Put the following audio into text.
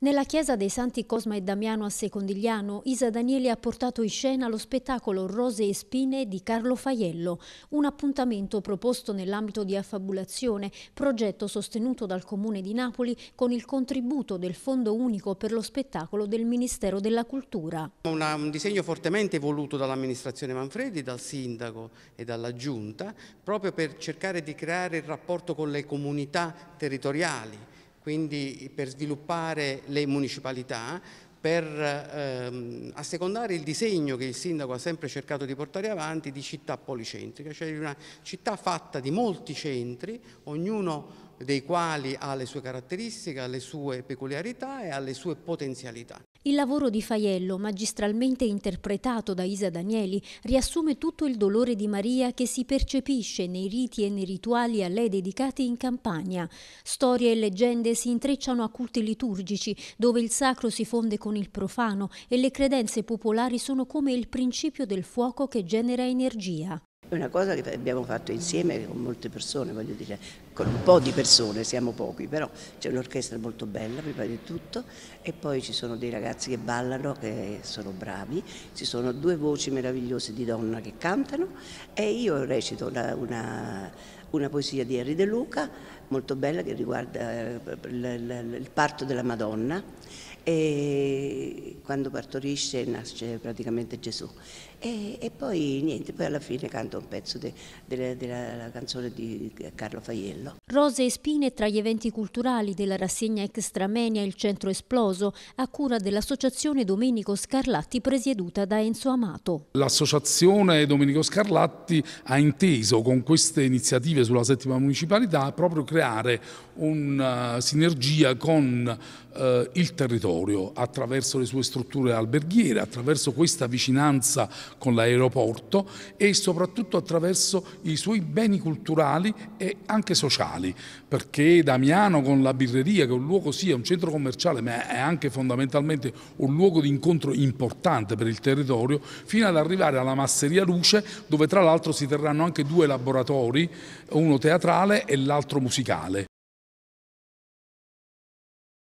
Nella chiesa dei Santi Cosma e Damiano a Secondigliano, Isa Daniele ha portato in scena lo spettacolo Rose e Spine di Carlo Faiello, un appuntamento proposto nell'ambito di Affabulazione, progetto sostenuto dal Comune di Napoli con il contributo del Fondo Unico per lo Spettacolo del Ministero della Cultura. Una, un disegno fortemente voluto dall'amministrazione Manfredi, dal sindaco e dalla giunta, proprio per cercare di creare il rapporto con le comunità territoriali quindi per sviluppare le municipalità, per ehm, assecondare il disegno che il sindaco ha sempre cercato di portare avanti di città policentrica, cioè di una città fatta di molti centri, ognuno dei quali ha le sue caratteristiche, ha le sue peculiarità e ha le sue potenzialità. Il lavoro di Faiello, magistralmente interpretato da Isa Danieli, riassume tutto il dolore di Maria che si percepisce nei riti e nei rituali a lei dedicati in campagna. Storie e leggende si intrecciano a culti liturgici, dove il sacro si fonde con il profano e le credenze popolari sono come il principio del fuoco che genera energia. È una cosa che abbiamo fatto insieme con molte persone, voglio dire, con un po' di persone, siamo pochi, però c'è un'orchestra molto bella prima di tutto e poi ci sono dei ragazzi che ballano, che sono bravi, ci sono due voci meravigliose di donna che cantano e io recito una, una, una poesia di Henry De Luca molto bella che riguarda eh, il parto della Madonna e quando partorisce nasce praticamente Gesù. E, e poi niente, poi alla fine canta un pezzo della de, de de canzone di Carlo Faiello. Rose e spine tra gli eventi culturali della rassegna Extramenia Il Centro Esploso, a cura dell'Associazione Domenico Scarlatti presieduta da Enzo Amato. L'Associazione Domenico Scarlatti ha inteso con queste iniziative sulla settima municipalità proprio creare una sinergia con eh, il territorio attraverso le sue strutture strutture alberghiere, attraverso questa vicinanza con l'aeroporto e soprattutto attraverso i suoi beni culturali e anche sociali, perché Damiano con la birreria, che è un luogo sia sì, un centro commerciale, ma è anche fondamentalmente un luogo di incontro importante per il territorio, fino ad arrivare alla Masseria Luce, dove tra l'altro si terranno anche due laboratori, uno teatrale e l'altro musicale.